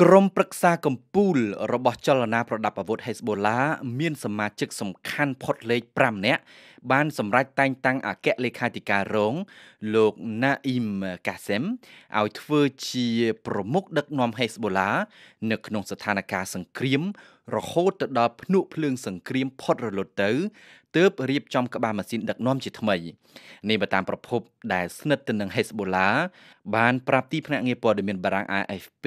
ក្រុមប្រឹក្សាកម្ពុជារបស់ចលនាប្រដាប់អាវុធ Hezbollah មានសមាជិកសំខាន់ផុតលេខ5នាក់បានសម្រេចតែងតាំងអគ្គលេខាធិការរងលោក Naim Kassem ឲ្យធ្វើជាប្រមុខដឹកនាំ Hezbollah នៅក្នុងស្ថានភាពសង្គ្រាម រហូតទៅដល់ភ្នក់ភ្លើងសង្គ្រាមផុតរលត់ទៅទើបរៀបចំក្បាលម៉ាស៊ីនដឹកនាំជាថ្មីនេះបើតាមប្រភព ដែលស្និទ្ធទៅនឹង Hezbollah បានប្រាប់ទីភ្នាក់ងារព័ត៌មានបារាំង AFP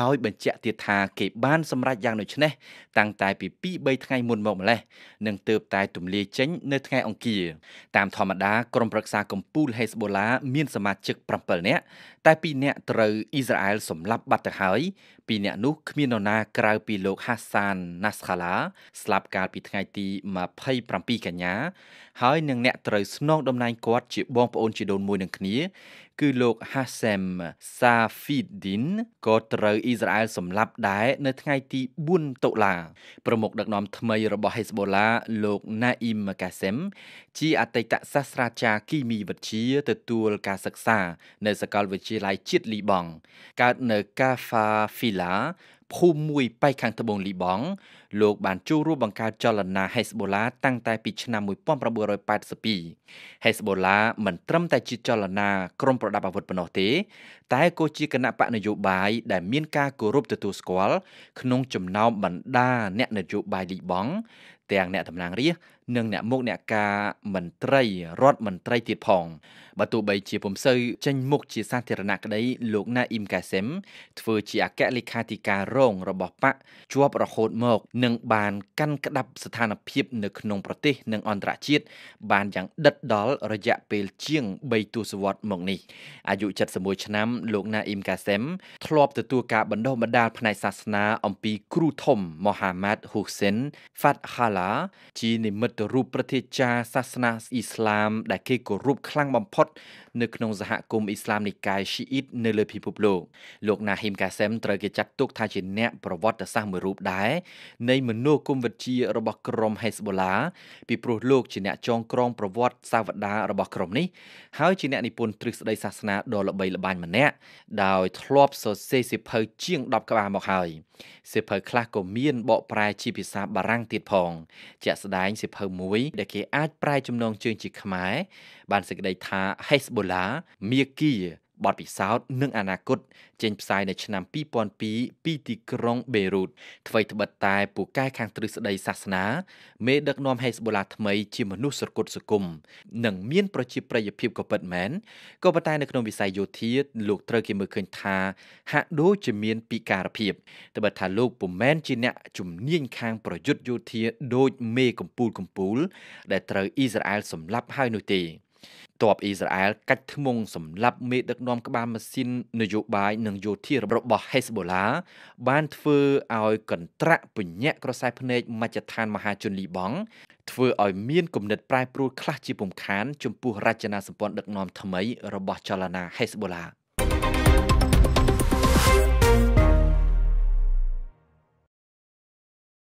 ដោយ បញ្ជាក់ទៀតថាគេបានសម្រេចយ៉ាងដូចនេះតាំងតែ ពី2-3ថ្ងៃមុនមកម្លេះនឹងទើបតែទម្លាយចេញនៅថ្ងៃអង្គង្គគាតាមធម្មតាក្រុមប្រឹក្សាកម្ពុជាហេសបូឡាមានសមាជិក7នាក់តែ2នាក់ត្រូវអ៊ីស្រាអែលសម្លាប់បាត់ទៅហើយ2នាក់នោះគ្មាននរណា ក្រៅពីលោកហាសានណាស់ខាឡាស្លាប់កាលពីថ្ងៃទី27កញ្ញាហើយនឹងអ្នកត្រូវស្នងតំណែងគាត់ជាបងប្អូនជីដូនមួយនឹងគ្នាគឺលោក Hassem Safieddin ក៏ត្រូវអ៊ីស្រាអែលសម្លាប់ដែរនៅថ្ងៃទី4តុលាប្រមុខដឹកនាំថ្មីរបស់ Hezbollah លោក Naim Kassem ជាអតីតសាស្ត្រាចារ្យគីមីវិទ្យាទទួលការសិក្សា នៅសាកលវិទ្យាល័យជាតិលីបង់កើតនៅ Kafafila ភូមិមួយប៉ៃខាងត្បូងលីបង់លោកបានចូលរួមបង្កើតចលនា Hezbollah តាំងតែពីឆ្នាំ1982 Hezbollah មិនត្រឹមតែជាចលនាក្រុមប្រដាប់អាវុធប៉ុណ្ណោះទេ តែក៏ជាគណៈបកនយោបាយដែលមានការគោរពទទួលស្គាល់ក្នុងចំណោមបណ្ដាអ្នកនយោបាយលីបង់ទាំងអ្នកតំណាងរាស្ត្រនិងអ្នកមុខអ្នកការមន្ត្រី រដ្ឋមន្ត្រីទៀតផងបើទោះបីជាពុំសូវចេញមុខជាសាធារណៈក្តីលោកណាអ៊ីមកាសិមធ្វើជាអគ្គលេខាធិការរង របស់បកជាប់រហូតមកនឹងបានកាន់ក្តាប់ស្ថានភាពនៅក្នុងប្រទេសនិងអន្តរជាតិបានយ៉ាងដិតដល់រយៈពេលជាង3ទសវត្សរ៍មកនេះអាយុ71ឆ្នាំលោកណាអ៊ីមកាសិមធ្លាប់ទទួលការបណ្ដុះបណ្ដាលផ្នែកសាសនា អំពី គ្រូធំមូហាម៉ាត់ហ៊ូសេនហ្វាត់ហាឡាជានិមិត្តរូបប្រតិចារសាសនាអ៊ីស្លាម ដែលគេគោរពខ្លាំងបំផុតនៅក្នុងសហគមន៍អ៊ីស្លាមនិកាយស៊ីអ៊ីតនៅលើពិភពលោកលោកណាហ៊ីមកាសែមត្រូវគេចាត់ទុកថាជាអ្នកប្រវត្តិសាស្ត្រមួយរូបដែរនៃមនោគមវិជ្ជារបស់ក្រុម Hezbollah ពីព្រោះលោកជាអ្នកចងក្រងប្រវត្តិសាវតារបស់ក្រុមនេះហើយជាអ្នកនិពន្ធទ្រឹស្ដីសាសនាដ៏ល្បីល្បាញម្នាក់ដោយធ្លាប់សរសេរសៀវភៅជាង10ក្បាលមកហើយសិភៅខ្លះក៏មានបកប្រែ ជាភាសាបារាំងទៀតផងជាក់ស្ដែងសិភៅមួយដែលគេ អាចប្រែចំណងជើងជាខ្មែរបានសេចក្តីថា Hezbollah Mirkia បទពិសោធន៍និងអនាគតចេញផ្សាយនៅឆ្នាំ2002ពីទីក្រុងបេរូតអ្វីត្បិតតែពូកែខាងទ្រឹស្ដីសាសនាមេដឹកនាំហេសបូឡាថ្មីជាមនុស្សស្រគត់សគុំនិងមានប្រជាប្រិយភាពក៏ពិតមែនក៏ប៉ុន្តែនៅក្នុងវិស័យយោធាលោកត្រូវគេមើលឃើញថាហាក់ដូចជាមានពិការភាពត្បិតថាលោកពុំមែនជាអ្នកជំនាញខាងប្រយុទ្ធយោធា ដូចមេកំពូលកំពូល ដែលត្រូវអ៊ីស្រាអែលសម្លាប់ហើយនោះទេទ័ពអ៊ីស្រាអែលកាច់ធ្មង់សម្លាប់មេដឹកនាំក្បាលម៉ាស៊ីននយោបាយនិងយោធារបស់ Hezbollah បានធ្វើឲ្យកន្ត្រាក់ពញាក់ក្រសែភ្នែកមជ្ឈដ្ឋានមហាជនលីបង់ធ្វើឲ្យមានគំនិតប្រែប្រួលខ្លះជាពំខានចំពោះរចនាសម្ព័ន្ធដឹកនាំថ្មីរបស់ចលនា Hezbollah